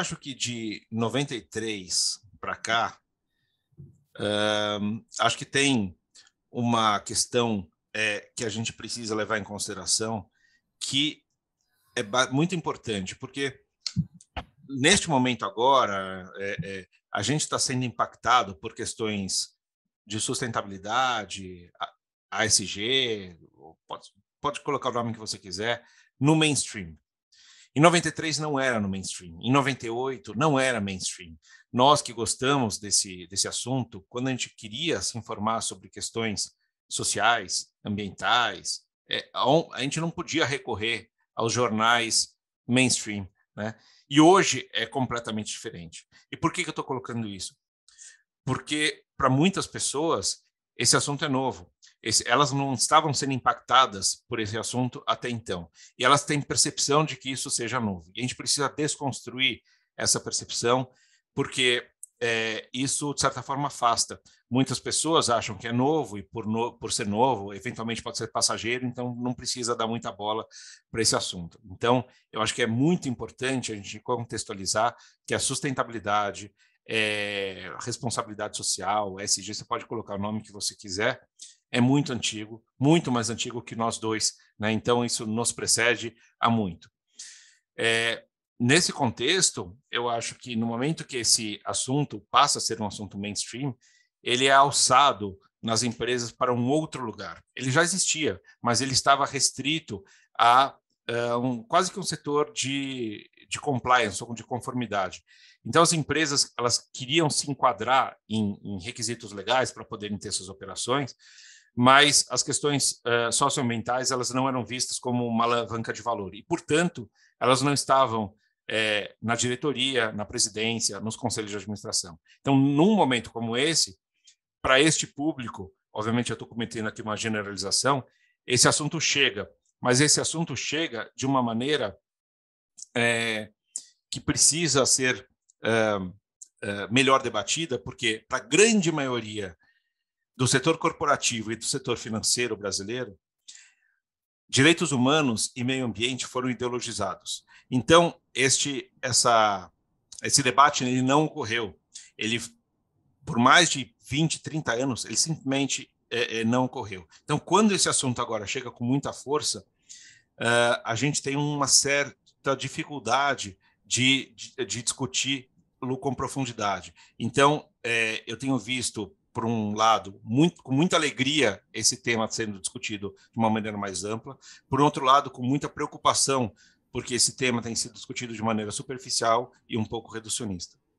acho que de 93 para cá, um, acho que tem uma questão é, que a gente precisa levar em consideração que é muito importante, porque neste momento agora é, é, a gente está sendo impactado por questões de sustentabilidade, ASG, pode, pode colocar o nome que você quiser, no mainstream. Em 93 não era no mainstream, em 98 não era mainstream. Nós que gostamos desse, desse assunto, quando a gente queria se informar sobre questões sociais, ambientais, é, a, gente não podia recorrer aos jornais mainstream. Né? E hoje é completamente diferente. E por que, que eu estou colocando isso? Porque para muitas pessoas esse assunto é novo. Esse, elas não estavam sendo impactadas por esse assunto até então. E elas têm percepção de que isso seja novo. E a gente precisa desconstruir essa percepção, porque é, isso, de certa forma, afasta. Muitas pessoas acham que é novo e, por, no, por ser novo, eventualmente pode ser passageiro, então não precisa dar muita bola para esse assunto. Então, eu acho que é muito importante a gente contextualizar que a sustentabilidade, é, responsabilidade social, SG, você pode colocar o nome que você quiser, é muito antigo, muito mais antigo que nós dois, né? então isso nos precede há muito. É, nesse contexto, eu acho que no momento que esse assunto passa a ser um assunto mainstream, ele é alçado nas empresas para um outro lugar. Ele já existia, mas ele estava restrito a eh, um, quase que um setor de de compliance ou de conformidade. Então, as empresas elas queriam se enquadrar em, em requisitos legais para poderem ter suas operações, mas as questões uh, socioambientais elas não eram vistas como uma alavanca de valor e, portanto, elas não estavam é, na diretoria, na presidência, nos conselhos de administração. Então, num momento como esse, para este público, obviamente eu estou cometendo aqui uma generalização, esse assunto chega, mas esse assunto chega de uma maneira é, que precisa ser é, é, melhor debatida, porque para a grande maioria do setor corporativo e do setor financeiro brasileiro, direitos humanos e meio ambiente foram ideologizados. Então, este, essa, esse debate ele não ocorreu. Ele, por mais de 20, 30 anos, ele simplesmente é, é, não ocorreu. Então, quando esse assunto agora chega com muita força, uh, a gente tem uma série da dificuldade de, de, de discutir com profundidade. Então, é, eu tenho visto, por um lado, muito, com muita alegria esse tema sendo discutido de uma maneira mais ampla, por outro lado, com muita preocupação, porque esse tema tem sido discutido de maneira superficial e um pouco reducionista.